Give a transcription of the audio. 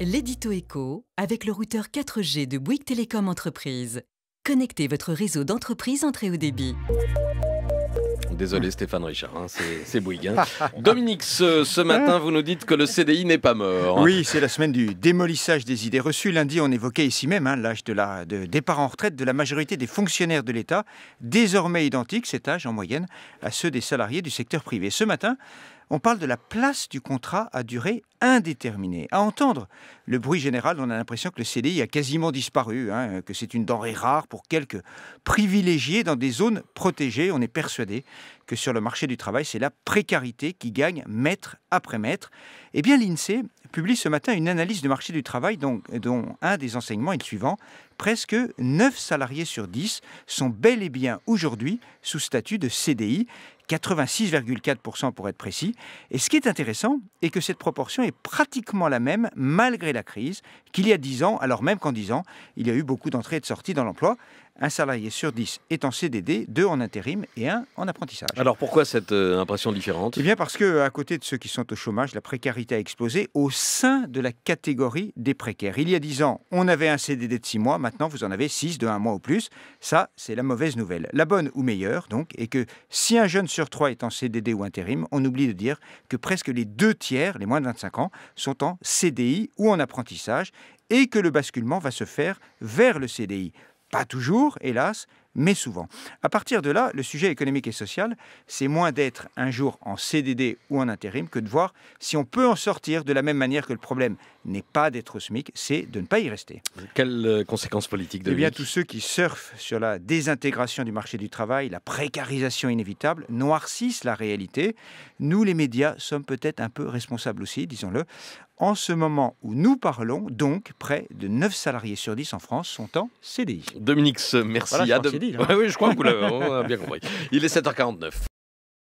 L'édito Écho avec le routeur 4G de Bouygues Télécom Entreprise. Connectez votre réseau d'entreprise en très haut débit. Désolé Stéphane Richard, hein, c'est Bouygues. Hein. Dominique, ce, matin, vous nous dites que le CDI n'est pas mort. Oui, c'est la semaine du démolissage des idées reçues. Lundi, on évoquait ici même hein, l'âge de, la, de départ en retraite de la majorité des fonctionnaires de l'État, désormais identique, cet âge en moyenne, à ceux des salariés du secteur privé. Ce matin, on parle de la place du contrat à durée indéterminée. À entendre le bruit général, on a l'impression que le CDI a quasiment disparu, hein, que c'est une denrée rare pour quelques privilégiés dans des zones protégées. On est persuadé que sur le marché du travail, c'est la précarité qui gagne mètre après mètre. Eh bien, l'INSEE publie ce matin une analyse du marché du travail dont un des enseignements est le suivant presque 9 salariés sur 10 sont bel et bien aujourd'hui sous statut de CDI, 86,4% pour être précis. Et ce qui est intéressant est que cette proportion est pratiquement la même malgré la crise qu'il y a 10 ans, alors même qu'en 10 ans, il y a eu beaucoup d'entrées et de sorties dans l'emploi. Un salarié sur 10 est en CDD, deux en intérim et un en apprentissage. Alors pourquoi cette euh, impression différente Eh bien parce que à côté de ceux qui sont au chômage, la précarité a explosé au sein de la catégorie des précaires. Il y a 10 ans, on avait un CDD de 6 mois, maintenant vous en avez 6 de un mois ou plus. Ça, c'est la mauvaise nouvelle. La bonne ou meilleure, donc, est que si un jeune sur trois est en CDD ou intérim, on oublie de dire que presque les deux tiers, les moins de 25 ans, sont en CDI ou en apprentissage et que le basculement va se faire vers le CDI. Pas toujours, hélas, mais souvent. À partir de là, le sujet économique et social, c'est moins d'être un jour en CDD ou en intérim que de voir si on peut en sortir de la même manière que le problème n'est pas d'être au SMIC, c'est de ne pas y rester. Quelles euh, conséquences politiques de Eh bien, tous ceux qui surfent sur la désintégration du marché du travail, la précarisation inévitable, noircissent la réalité. Nous, les médias, sommes peut-être un peu responsables aussi, disons-le. En ce moment où nous parlons, donc, près de 9 salariés sur 10 en France sont en CDI. Dominique, merci. à, Dominique. Hein. oui, je crois vous l'avez bien compris. Il est 7h49.